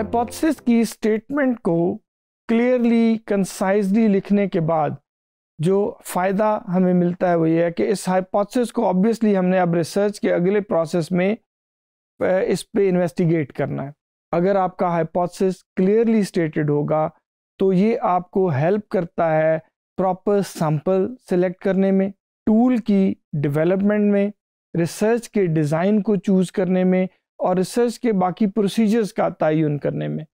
hypothesis की statement को clearly concisely लिखने के बाद जो फ़ायदा हमें मिलता है वो ये है कि इस हाइपोथेसिस को ऑब्वियसली हमने अब रिसर्च के अगले प्रोसेस में इस पे इन्वेस्टिगेट करना है अगर आपका हाइपोथेसिस क्लियरली स्टेटेड होगा तो ये आपको हेल्प करता है प्रॉपर सैंपल सेलेक्ट करने में टूल की डेवलपमेंट में रिसर्च के डिज़ाइन को चूज़ करने में और रिसर्च के बाकी प्रोसीजर्स का तयन करने में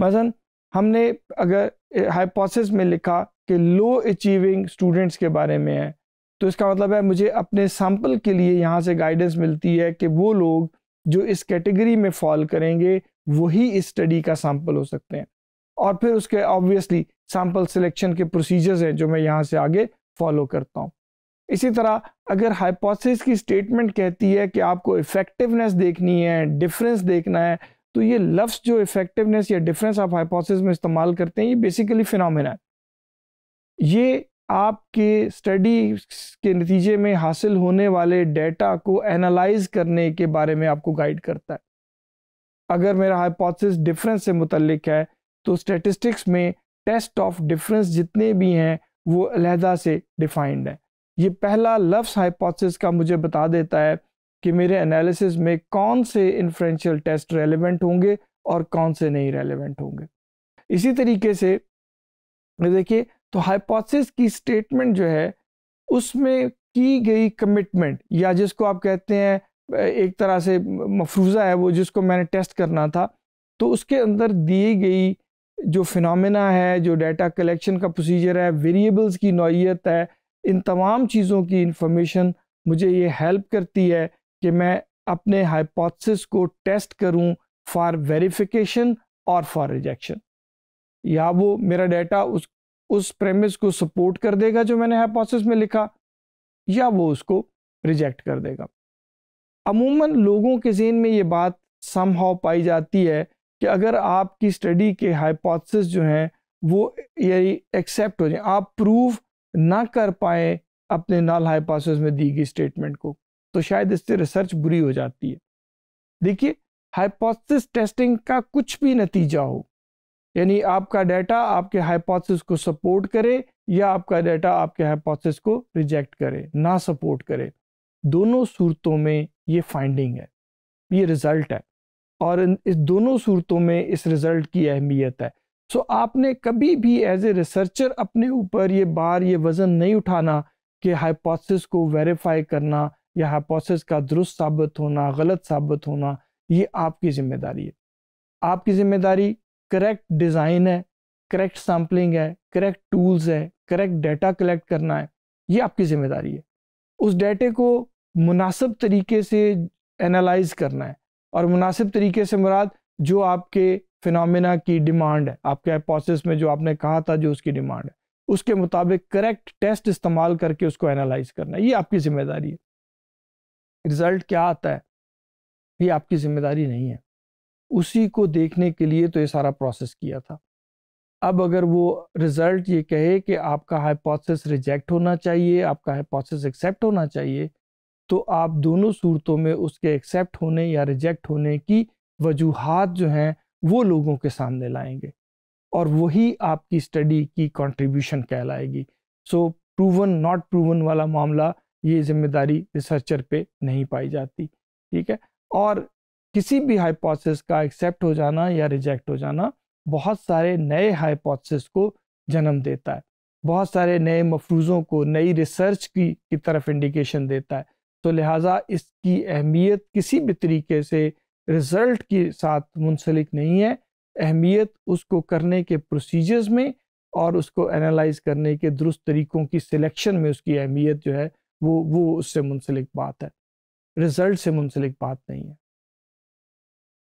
मसन हमने अगर हाइपोसिस में लिखा कि लो अचीविंग स्टूडेंट्स के बारे में है तो इसका मतलब है मुझे अपने सैंपल के लिए यहाँ से गाइडेंस मिलती है कि वो लोग जो इस कैटेगरी में फॉल करेंगे वही इस स्टडी का सैंपल हो सकते हैं और फिर उसके ऑब्वियसली सैंपल सिलेक्शन के प्रोसीजर्स हैं जो मैं यहाँ से आगे फॉलो करता हूँ इसी तरह अगर हाइपोथेसिस की स्टेटमेंट कहती है कि आपको इफेक्टिवनेस देखनी है डिफरेंस देखना है तो ये लफ्स जो इफेक्टिवनेस या डिफरेंस आप हाइपोथेसिस में इस्तेमाल करते हैं ये बेसिकली फिनोमेना है ये आपके स्टडी के नतीजे में हासिल होने वाले डेटा को एनालाइज करने के बारे में आपको गाइड करता है अगर मेरा हाइपोथेसिस डिफरेंस से मुतलक है तो स्टेटिस्टिक्स में टेस्ट ऑफ डिफरेंस जितने भी हैं वो अलहदा से डिफाइंड है ये पहला लफ्स हाइपोथेसिस का मुझे बता देता है कि मेरे एनालिसिस में कौन से इन्फ्रेंशियल टेस्ट रेलिवेंट होंगे और कौन से नहीं रेलिवेंट होंगे इसी तरीके से देखिए तो हाइपोथेसिस की स्टेटमेंट जो है उसमें की गई कमिटमेंट या जिसको आप कहते हैं एक तरह से मफरूज़ा है वो जिसको मैंने टेस्ट करना था तो उसके अंदर दी गई जो फिनोमेना है जो डाटा कलेक्शन का प्रोसीजर है वेरिएबल्स की नौीयत है इन तमाम चीज़ों की इन्फॉर्मेशन मुझे ये हेल्प करती है कि मैं अपने हाइपोथेसिस को टेस्ट करूं फॉर वेरिफिकेशन और फॉर रिजेक्शन या वो मेरा डाटा उस उस प्रेमिस को सपोर्ट कर देगा जो मैंने हाइपोथेसिस में लिखा या वो उसको रिजेक्ट कर देगा अमूमन लोगों के जेन में ये बात सम हाउ पाई जाती है कि अगर आपकी स्टडी के हाइपोथेसिस जो हैं वो यही एक्सेप्ट हो जाए आप प्रूव ना कर पाए अपने नल हाइपोसिस में दी गई स्टेटमेंट को तो शायद इससे रिसर्च बुरी हो जाती है देखिए हाइपोथेसिस टेस्टिंग का कुछ भी नतीजा हो यानी आपका डाटा आपके हाइपोथेसिस को सपोर्ट करे या आपका डाटा आपके हाइपोथेसिस को रिजेक्ट करे ना सपोर्ट करे दोनों सूरतों में ये फाइंडिंग है ये रिजल्ट है और इस दोनों सूरतों में इस रिजल्ट की अहमियत है सो आपने कभी भी एज ए रिसर्चर अपने ऊपर ये बार ये वज़न नहीं उठाना कि हाइपोथेसिस को वेरीफाई करना या हाइपोथेसिस का दुरुस्त साबित होना गलत साबित होना ये आपकी जिम्मेदारी है आपकी जिम्मेदारी करेक्ट डिज़ाइन है करेक्ट सैम्पलिंग है करेक्ट टूल्स है करेक्ट डाटा कलेक्ट करना है ये आपकी जिम्मेदारी है उस डाटे को मुनासिब तरीके से एनालाइज करना है और मुनासिब तरीके से मुराद जो आपके फिनमिना की डिमांड है आपके हाइपोसिस में जो आपने कहा था जो उसकी डिमांड है उसके मुताबिक करेक्ट टेस्ट इस्तेमाल करके उसको एनालाइज करना ये आपकी जिम्मेदारी है रिजल्ट क्या आता है ये आपकी जिम्मेदारी नहीं है उसी को देखने के लिए तो ये सारा प्रोसेस किया था अब अगर वो रिजल्ट ये कहे कि आपका हाइपोथेसिस रिजेक्ट होना चाहिए आपका हाइपोथेसिस एक्सेप्ट होना चाहिए तो आप दोनों सूरतों में उसके एक्सेप्ट होने या रिजेक्ट होने की वजूहत जो हैं वो लोगों के सामने लाएंगे और वही आपकी स्टडी की कंट्रीब्यूशन कहलाएगी सो प्रूवन नॉट प्रूवन वाला मामला ये जिम्मेदारी रिसर्चर पे नहीं पाई जाती ठीक है और किसी भी हाइपोथेसिस का एक्सेप्ट हो जाना या रिजेक्ट हो जाना बहुत सारे नए हाइपोथेसिस को जन्म देता है बहुत सारे नए मफरूज़ों को नई रिसर्च की की तरफ इंडिकेशन देता है तो लिहाजा इसकी अहमियत किसी भी तरीके से रिजल्ट के साथ मुंसलिक नहीं है अहमियत उसको करने के प्रोसीजर्स में और उसको एनालाइज करने के दुरुस्त तरीक़ों की सिलेक्शन में उसकी अहमियत जो है वो वो उससे मुंसलिक बात है रिज़ल्ट से मुंसलिक बात नहीं है